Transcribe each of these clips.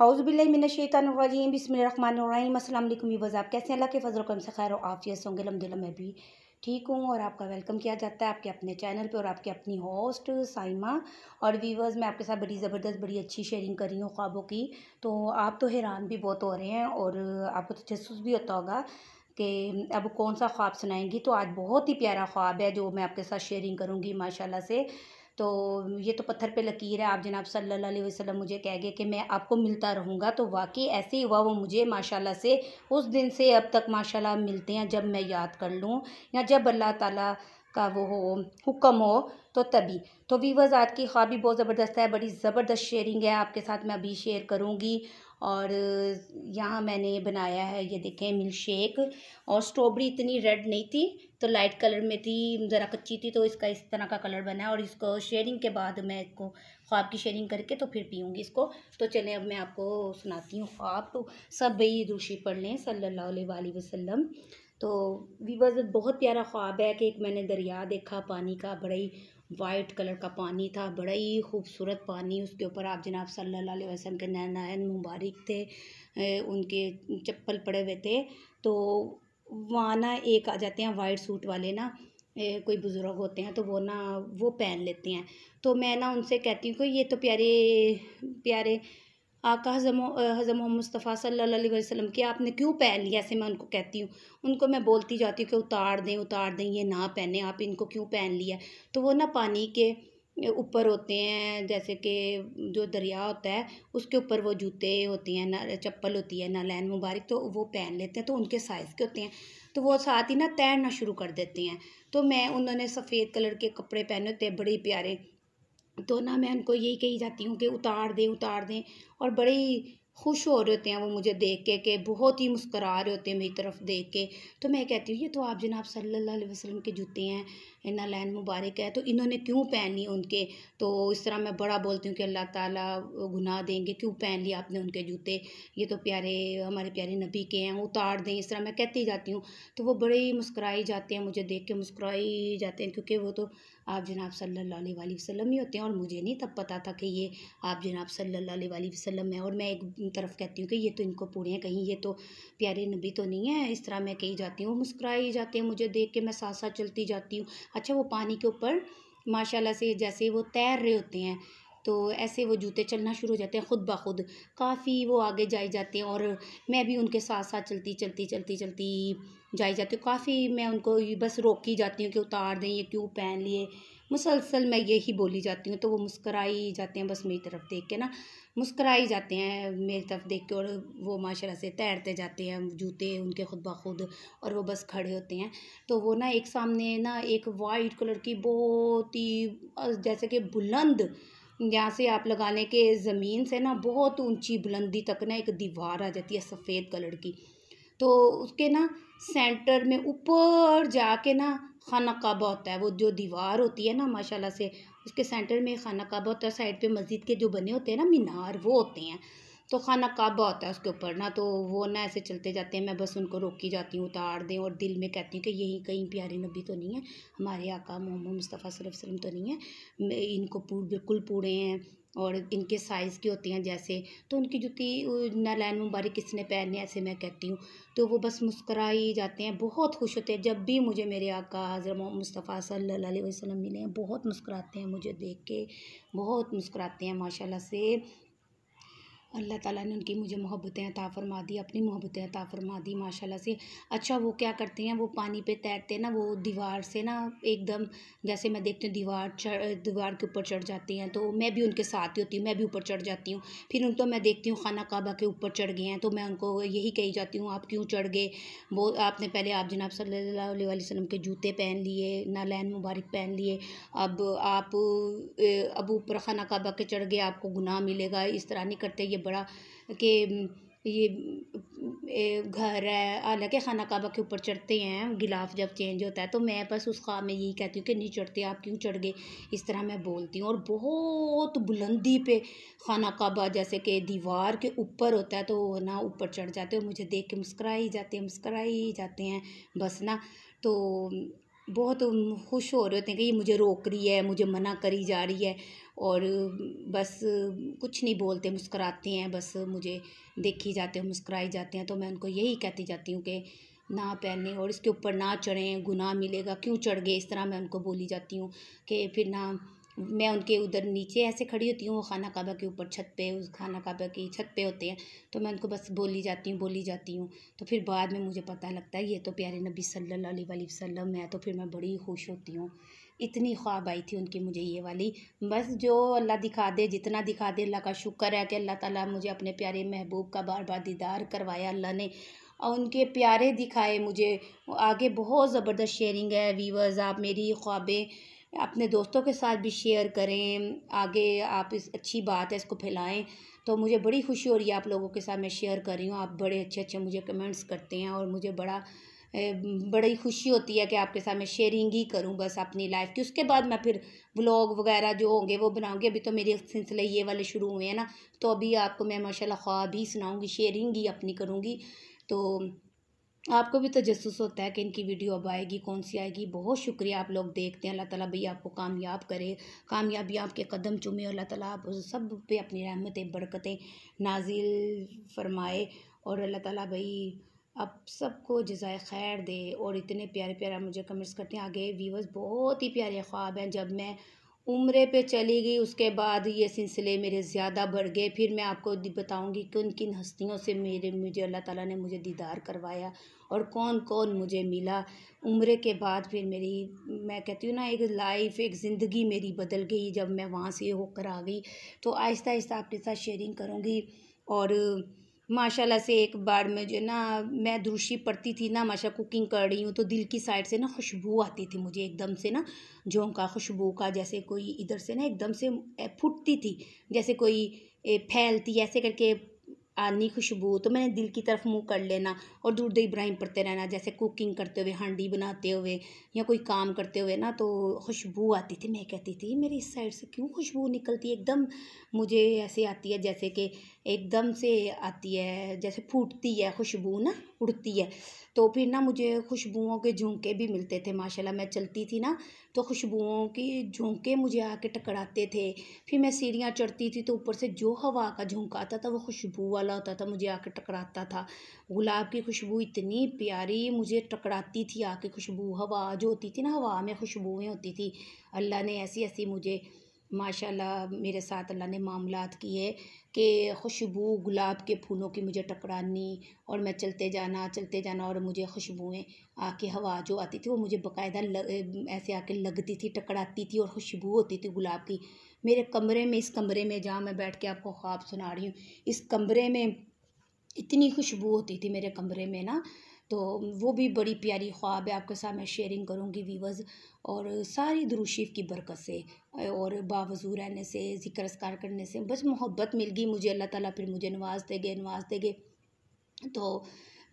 हाउसबिल्लिमिनशैतरजीम बसमीम असल वज़ाब कैसे अल्लाह के फजल करम से खैर आफियत होंगे अलहमदिल्ला मैं भी ठीक हूँ और आपका वेलकम किया जाता है आपके अपने चैनल पे और आपके अपनी होस्ट साइमा और वीवर्स मैं आपके साथ बड़ी ज़बरदस्त बड़ी अच्छी शेयरिंग कर रही हूँ ख्वाबों की तो आप तो हैरान भी बहुत हो रहे हैं और आपको तो तजस्स भी होता होगा कि अब कौन सा ख्वाब सुनाएंगी तो आज बहुत ही प्यारा ख्वाब है जो मैं आपके साथ शेयरिंग करूँगी माशाला से तो ये तो पत्थर पे लकीर है आप जनाब सल्लल्लाहु अलैहि वसल्लम मुझे कह गए कि मैं आपको मिलता रहूँगा तो वाकई ऐसे ही हुआ वो मुझे माशाल्लाह से उस दिन से अब तक माशाल्लाह मिलते हैं जब मैं याद कर लूँ या जब अल्लाह ताला का वो हो हुक्म हो तो तभी तो वीवर्स आज की ख्वाबी बहुत ज़बरदस्त है बड़ी ज़बरदस्त शेयरिंग है आपके साथ मैं अभी शेयर करूँगी और यहाँ मैंने बनाया है ये देखें मिल्क शेक और स्ट्रॉबेरी इतनी रेड नहीं थी तो लाइट कलर में थी ज़रा कच्ची थी तो इसका इस तरह का कलर बना है और इसको शेयरिंग के बाद मैं इसको ख्वाब की शेयरिंग करके तो फिर पीऊँगी इसको तो चलें अब मैं आपको सुनाती हूँ ख्वाब तो सब भई दूषी पढ़ लें सल्ला वसम तो वीवर्स बहुत प्यारा ख्वाब है कि एक मैंने दरिया देखा पानी का बड़ा ही वाइट कलर का पानी था बड़ा ही खूबसूरत पानी उसके ऊपर आप जनाब सल्लल्लाहु अलैहि वसल्लम के नैन मुबारक थे उनके चप्पल पड़े हुए थे तो वहाँ ना एक आ जाते हैं वाइट सूट वाले ना कोई बुज़ुर्ग होते हैं तो वो ना वो पहन लेते हैं तो मैं ना उनसे कहती हूँ कि ये तो प्यारे प्यारे आका हज़म मुस्तफ़ा सल्ला वसलम के आपने क्यों पहन लिया ऐसे मैं उनको कहती हूँ उनको मैं बोलती जाती हूँ कि उतार दें उतार दें ये ना पहने आप इनको क्यों पहन लिया तो वो ना पानी के ऊपर होते हैं जैसे कि जो दरिया होता है उसके ऊपर वो जूते होते हैं ना चप्पल होती है लैन मुबारक तो वो पहन लेते हैं तो उनके साइज़ के होते हैं तो वो साथ ही ना तैरना शुरू कर देते हैं तो मैं उन्होंने सफ़ेद कलर के कपड़े पहने होते हैं बड़े प्यारे तो ना मैं उनको यही कही जाती हूँ कि उतार दें उतार दें और बड़े ही खुश हो रहे होते हैं वो मुझे देख के कि बहुत ही मुस्करा रहे होते हैं मेरी तरफ देख के तो मैं कहती हूँ ये तो आप जनाब सल्लल्लाहु अलैहि वसल्लम के जूते हैं इन्ना लैन मुबारक है तो इन्होंने क्यों पहन पहनी उनके तो इस तरह मैं बड़ा बोलती हूँ कि अल्लाह ताला गुनाह देंगे क्यों पहन लिया आपने उनके जूते ये तो प्यारे हमारे प्यारे नबी के हैं उतार दें इस तरह मैं कहती जाती हूँ तो वो बड़े ही मुस्कराए जाते हैं मुझे देख के मुस्कराए जाते हैं क्योंकि वो तो आप जनाब सल्ला वसलम ही होते हैं और मुझे नहीं तब पता था कि ये आप जनाब सल्ला वसलम है और मैं एक तरफ कहती हूँ कि ये तो इनको पूरे हैं कहीं ये तो प्यारे नबी तो नहीं है इस तरह मैं कही जाती हूँ मुस्कराई जाते हैं मुझे देख के मैं साथ साथ चलती जाती हूँ अच्छा वो पानी के ऊपर माशाल्लाह से जैसे वो तैर रहे होते हैं तो ऐसे वो जूते चलना शुरू हो जाते हैं ख़ुद ब खुद काफ़ी वो आगे जाए जाते हैं और मैं भी उनके साथ साथ चलती चलती चलती चलती जाई जाती हूँ काफ़ी मैं उनको बस रोकी जाती हूँ कि उतार दें ये क्यों पहन लिए मुसलसल मैं यही बोली जाती हूँ तो वो मुस्कराई जाते हैं बस मेरी तरफ देख के ना मुस्करा ही जाते हैं मेरी तरफ देख के और वो माशाल्लाह से तैरते जाते हैं जूते उनके खुद ब खुद और वो बस खड़े होते हैं तो वो ना एक सामने ना एक वाइट कलर की बहुत ही जैसे कि बुलंद यहाँ से आप लगा लें कि ज़मीन से ना बहुत ऊंची बुलंदी तक ना एक दीवार आ जाती है सफ़ेद कलर की तो उसके ना सेंटर में ऊपर जाके ना खाना काबा होता है वो जो दीवार होती है ना माशाल्लाह से उसके सेंटर में खाना काबा होता है साइड पे मस्जिद के जो बने होते हैं ना मीनार वो होते हैं तो खाना काबा होता है उसके ऊपर ना तो वो ना ऐसे चलते जाते हैं मैं बस उनको रोकी जाती हूँ उतार दें और दिल में कहती हूँ कि यही कहीं प्यारे नबी तो नहीं है हमारे आका मोहम्मद मुस्तफ़ा वसल्लम तो नहीं है इनको पूर बिल्कुल पूरे हैं और इनके साइज़ की होती हैं जैसे तो उनकी जूती नालायन मुबारक किसने पहने ऐसे मैं कहती हूँ तो वो बस मुस्करा ही जाते हैं बहुत खुश होते हैं जब भी मुझे मेरे आका हज़र मुस्तफ़ा सल्ला वसलम मिले हैं बहुत मुस्कराते हैं मुझे देख के बहुत मुस्कराते हैं माशाल्लाह से अल्लाह ताला ने उनकी मुझे मोहब्बतें अता फरमा दी अपनी मोहब्बतें अता फरमा दी माशाल्लाह से अच्छा वो क्या करते हैं वो पानी पे तैरते ना वो दीवार से ना एकदम जैसे मैं देखती हूँ दीवार चढ़ दीवार के ऊपर चढ़ जाती हैं तो मैं भी उनके साथ ही होती हूँ मैं भी ऊपर चढ़ जाती हूँ फिर उनको मैं देखती हूँ खाना काबा के ऊपर चढ़ गए हैं तो मैं उनको यही कही जाती हूँ आप क्यों चढ़ गए वो आपने पहले आप जनाब सल्ला वसलम के जूते पहन लिए नालैन मुबारक पहन लिए अब आप अब ऊपर खाना काबा के चढ़ गए आपको गुनाह मिलेगा इस तरह नहीं करते ये पड़ा कि ये घर है हालांकि खाना काबा के ऊपर चढ़ते हैं गिलाफ जब चेंज होता है तो मैं बस उस ख्वाब में यही कहती हूँ कि नहीं चढ़ते आप क्यों चढ़ गए इस तरह मैं बोलती हूँ और बहुत बुलंदी पे खाना काबा जैसे कि दीवार के ऊपर होता है तो वो ना ऊपर चढ़ जाते हैं मुझे देख के मुस्करा ही जाते हैं मुस्करा ही जाते हैं बस ना तो बहुत खुश हो रहे होते हैं कि ये मुझे रोक रही है मुझे मना करी जा रही है और बस कुछ नहीं बोलते मुस्कराते हैं बस मुझे देख ही जाते हैं मुस्कराई जाते हैं तो मैं उनको यही कहती जाती हूँ कि ना पहने और इसके ऊपर ना चढ़ें गुनाह मिलेगा क्यों चढ़ गए इस तरह मैं उनको बोली जाती हूँ कि फिर ना मैं उनके उधर नीचे ऐसे खड़ी होती हूँ वो खाना काबा के ऊपर छत पे उस खाना काबा की छत पे होते हैं तो मैं उनको बस बोली जाती हूँ बोली जाती हूँ तो फिर बाद में मुझे पता लगता है ये तो प्यारे नबी सल्लल्लाहु अलैहि वसल्लम है तो फिर मैं बड़ी खुश होती हूँ इतनी ख्वाब आई थी उनकी मुझे ये वाली बस जो अल्लाह दिखा दे जितना दिखा दे अल्लाह का शुक्र है कि अल्लाह ताला मुझे अपने प्यारे महबूब का बार बार दीदार करवाया अल्लाह ने और उनके प्यारे दिखाए मुझे आगे बहुत ज़बरदस्त शेयरिंग है व्यूवर्स आप मेरी ख्वाबें अपने दोस्तों के साथ भी शेयर करें आगे आप इस अच्छी बात है इसको फैलाएं तो मुझे बड़ी खुशी हो रही है आप लोगों के साथ मैं शेयर कर रही हूँ आप बड़े अच्छे अच्छे मुझे कमेंट्स करते हैं और मुझे बड़ा बड़ी खुशी होती है कि आपके साथ मैं शेयरिंग ही करूँ बस अपनी लाइफ की उसके बाद मैं फिर ब्लॉग वगैरह जो होंगे वो बनाऊँगी अभी तो मेरे सिलसिले ये वाले शुरू हुए हैं ना तो अभी आपको मैं माशाल्लाह ख्वाब ही सुनाऊँगी शेयरिंग ही अपनी करूँगी तो आपको भी तजस तो होता है कि इनकी वीडियो अब आएगी कौन सी आएगी बहुत शुक्रिया आप लोग देखते हैं अल्लाह ताला भैया आपको कामयाब करे कामयाबी आपके कदम चुमे अल्लाह ताला आप सब पे अपनी रहमतें बरकतें नाजिल फरमाए और अल्लाह ताला भाई आप सबको जजाय खैर दे और इतने प्यारे प्यारे मुझे कमेंट्स करते हैं आगे व्यूवर्स बहुत ही प्यारे ख्वाब हैं जब मैं उम्र पे चली गई उसके बाद ये सिलसिले मेरे ज़्यादा बढ़ गए फिर मैं आपको बताऊंगी किन किन हस्तियों से मेरे मुझे अल्लाह ताला ने मुझे दीदार करवाया और कौन कौन मुझे मिला उम्र के बाद फिर मेरी मैं कहती हूँ ना एक लाइफ एक ज़िंदगी मेरी बदल गई जब मैं वहाँ से होकर आ गई तो आहिस्ता आहिस्ता आपके साथ शेयरिंग करूँगी और माशाल्लाह से एक बार में जो ना मैं दूसरी पढ़ती थी ना माशा कुकिंग कर रही हूँ तो दिल की साइड से ना खुशबू आती थी मुझे एकदम से ना झोंका खुशबू का जैसे कोई इधर से ना एकदम से फूटती थी जैसे कोई फैलती ऐसे करके आनी खुशबू तो मैंने दिल की तरफ मुंह कर लेना और दूर इब्राहिम पढ़ते रहना जैसे कुकिंग करते हुए हांडी बनाते हुए या कोई काम करते हुए ना तो खुशबू आती थी मैं कहती थी मेरी इस साइड से क्यों खुशबू निकलती है एकदम मुझे ऐसे आती है जैसे कि एकदम से आती है जैसे फूटती है खुशबू ना उड़ती है तो फिर ना मुझे खुशबुओं के झोंके भी मिलते थे माशाल्लाह मैं चलती थी ना तो खुशबुओं की झोंके मुझे आके टकराते थे फिर मैं सीढ़ियाँ चढ़ती थी तो ऊपर से जो हवा का झोंका आता था वो खुशबू वाला होता था मुझे आके टकराता था गुलाब की खुशबू इतनी प्यारी मुझे टकराती थी आके खुशबू हवा जो होती थी ना हवा में खुशबुएँ होती थी अल्लाह ने ऐसी ऐसी मुझे माशाल्लाह मेरे साथ अल्लाह ने मामलात किए कि खुशबू गुलाब के फूलों की मुझे टकरानी और मैं चलते जाना चलते जाना और मुझे खुशबुएँ आके हवा जो आती थी वो मुझे बाकायदा ऐसे आके लगती थी टकराती थी और खुशबू होती थी गुलाब की मेरे कमरे में इस कमरे में जहाँ मैं बैठ के आपको ख्वाब सुना रही हूँ इस कमरे में इतनी खुशबू होती थी मेरे कमरे में ना तो वो भी बड़ी प्यारी ख्वाब है आपके साथ मैं शेयरिंग करूँगी वीवर्स और सारी दुरुशीफ की बरकत से और बावज़ू रहने से जिक्र असकार करने से बस मोहब्बत मिल गई मुझे अल्लाह ताला फिर मुझे नवाज देंगे नवाज देंगे तो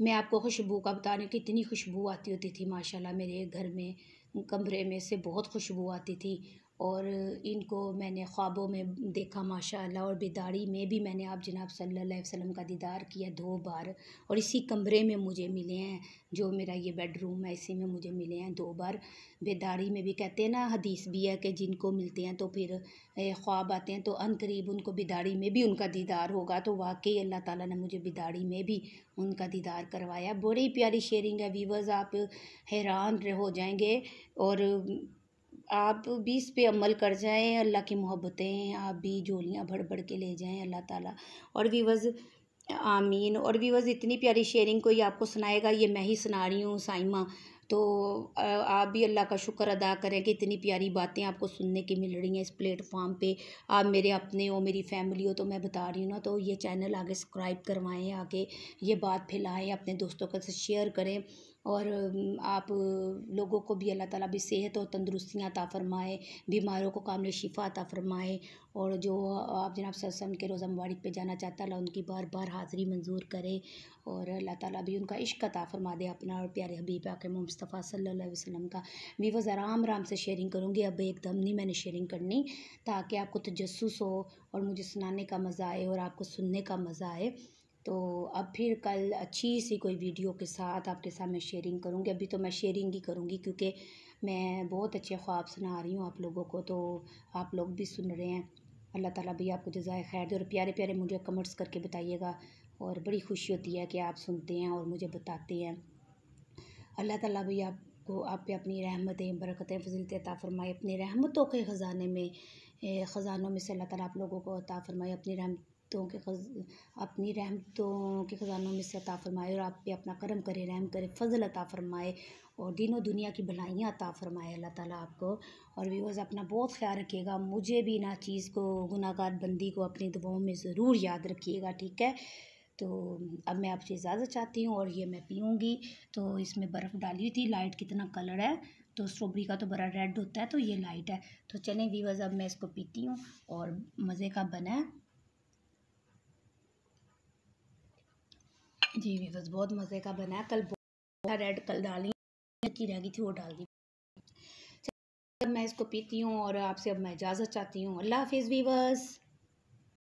मैं आपको खुशबू का बता रही हूँ कि इतनी खुशबू आती होती थी माशाल्लाह मेरे घर में कमरे में से बहुत खुशबू आती थी और इनको मैंने ख्वाबों में देखा माशाल्लाह और बेदारी में भी मैंने आप जनाब सल्लल्लाहु अलैहि वसल्लम का दीदार किया दो बार और इसी कमरे में मुझे मिले हैं जो मेरा ये बेडरूम है इसी में मुझे मिले हैं दो बार बेदारी में भी कहते हैं ना हदीस भी है कि जिनको मिलते हैं तो फिर ख्वाब आते हैं तो अन करीब उनको बेदारी में भी उनका दीदार होगा तो वाकई अल्लाह ताली ने मुझे बेदारी में भी उनका दीदार करवाया बड़ी प्यारी शेयरिंग है वीवर्स आप हैरान हो जाएंगे और आप भी इस पे अमल कर जाएं अल्लाह की मोहब्बतें आप भी झोलियाँ भर भर के ले जाएं अल्लाह ताला और वज़ आमीन और वज़ इतनी प्यारी शेयरिंग कोई आपको सुनाएगा ये मैं ही सुना रही हूँ साइमा तो आप भी अल्लाह का शुक्र अदा करें कि इतनी प्यारी बातें आपको सुनने की मिल रही हैं इस प्लेटफॉर्म पे आप मेरे अपने हो मेरी फैमिली हो तो मैं बता रही हूँ ना तो ये चैनल आगे सब्सक्राइब करवाएं आगे ये बात फैलाएं अपने दोस्तों के साथ शेयर करें और आप लोगों को भी अल्लाह ताला भी सेहत और तंदरुस्तियाँ अता फ़रमाए बीमारों को कामिल शिफ़ा अता फ़रमाए और जो आप जनाब सरसम के रोज़ा मुबारक पे जाना चाहता अल्लाह उनकी बार बार हाज़री मंजूर करे और अल्लाह ताला भी उनका इश्क अता फ़रमा दे अपना और प्यारे हबीब आके मुस्तफ़ा सल्लल्लाहु अलैहि वसल्लम का भी ज़रा आराम आराम से शेयरिंग करूँगी अब एकदम नहीं मैंने शेयरिंग करनी ताकि आपको तजस्स हो और मुझे सुनाने का मज़ा आए और आपको सुनने का मज़ा आए तो अब फिर कल अच्छी सी कोई वीडियो के साथ आपके साथ मैं शेयरिंग करूँगी अभी तो मैं शेयरिंग ही करूँगी क्योंकि मैं बहुत अच्छे ख्वाब सुना रही हूँ आप लोगों को तो आप लोग भी सुन रहे हैं अल्लाह ताला भी आपको जजाय खैर दे और प्यारे प्यारे मुझे कमेंट्स करके बताइएगा और बड़ी खुशी होती है कि आप सुनते हैं और मुझे बताते हैं अल्लाह ताला भी आपको आप पे अपनी रहमतें बरकतें फजिलतें अता फ़रमाए अपनी रहमतों के ख़जाने में ख़जानों में से अल्लाह ताला आप लोगों को अता फ़रमाए अपनी रहम रहमतों के अपनी रहमतों के ख़जानों में से अता फ़रमाए और आप पे अपना करम करे रहम करे फजल अता फ़रमाए और दिनों दुनिया की भलाइयाँ अता फ़रमाए अल्लाह ताला आपको और व्यूवर्स अपना बहुत ख्याल रखिएगा मुझे भी ना चीज़ को गुनाहगार बंदी को अपनी दुआओं में ज़रूर याद रखिएगा ठीक है तो अब मैं आपसे इजाज़त चाहती हूँ और ये मैं पीऊँगी तो इसमें बर्फ़ डाली हुई थी लाइट कितना कलर है तो स्ट्रॉबेरी का तो बड़ा रेड होता है तो ये लाइट है तो चलें वीवर्स अब मैं इसको पीती हूँ और मज़े का बना है जी वीवर्स बहुत मज़े का बना है कल रेड कल डाली की रह गई थी वो डाल दी मैं इसको पीती हूँ और आपसे अब मैं इजाज़त चाहती हूँ अल्लाह हाफिज़ वीवर्स